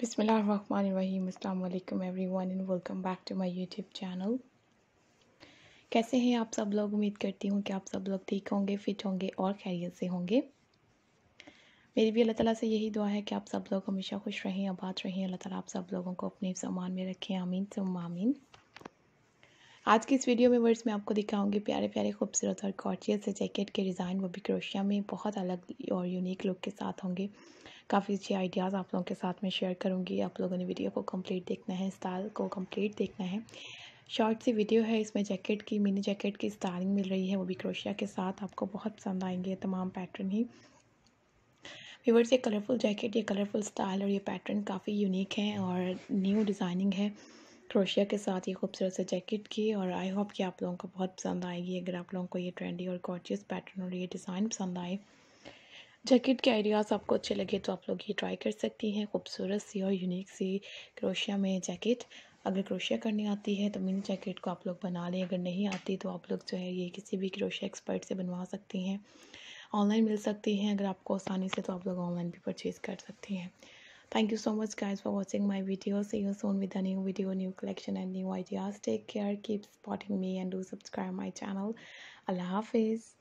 बिसमीम everyone and welcome back to my YouTube channel कैसे हैं आप सब लोग उम्मीद करती हूँ कि आप सब लोग ठीक होंगे फिट होंगे और खैरियत से होंगे मेरी भी अल्लाह ताला से यही दुआ है कि आप सब लोग हमेशा खुश रहें आबाद रहें अल्लाह ताला आप सब लोगों को अपने सामान में रखें आमीन तुम आमीन आज की इस वीडियो में वर्ड्स में आपको दिखाऊंगी प्यारे प्यारे खूबसूरत और कॉर्चियस से जैकेट के डिज़ाइन वो भी क्रोशिया में बहुत अलग और यूनिक लुक के साथ होंगे काफ़ी अच्छे आइडियाज़ आप लोगों के साथ में शेयर करूँगी आप लोगों ने वीडियो को कंप्लीट देखना है स्टाइल को कंप्लीट देखना है शॉर्ट सी वीडियो है इसमें जैकेट की मिनी जैकेट की स्टाइलिंग मिल रही है वो भी क्रोशिया के साथ आपको बहुत पसंद आएंगे तमाम पैटर्न ही व्यूवर्स ये कलरफुल जैकेट ये कलरफुल स्टाइल और ये पैटर्न काफ़ी यूनिक है और न्यू डिज़ाइनिंग है क्रोशिया के साथ ये खूबसूरत से जैकेट की और आई होप कि आप लोगों को बहुत पसंद आएगी अगर आप लोगों को ये ट्रेंडी और गॉर्जियस पैटर्न और ये डिज़ाइन पसंद आए जैकेट के आइडियाज़ आपको अच्छे लगे तो आप लोग ये ट्राई कर सकती हैं खूबसूरत सी और यूनिक सी क्रोशिया में जैकेट अगर क्रोशिया करनी आती है तो मिनी जैकेट को आप लोग बना लें अगर नहीं आती तो आप लोग जो है ये किसी भी क्रोशिया एक्सपर्ट से बनवा सकती हैं ऑनलाइन मिल सकती हैं अगर आपको आसानी से तो आप लोग ऑनलाइन भी परचेज़ कर सकती हैं thank you so much guys for watching my video see you soon with a new video new collection and new ideas take care keep supporting me and do subscribe my channel allah hafiz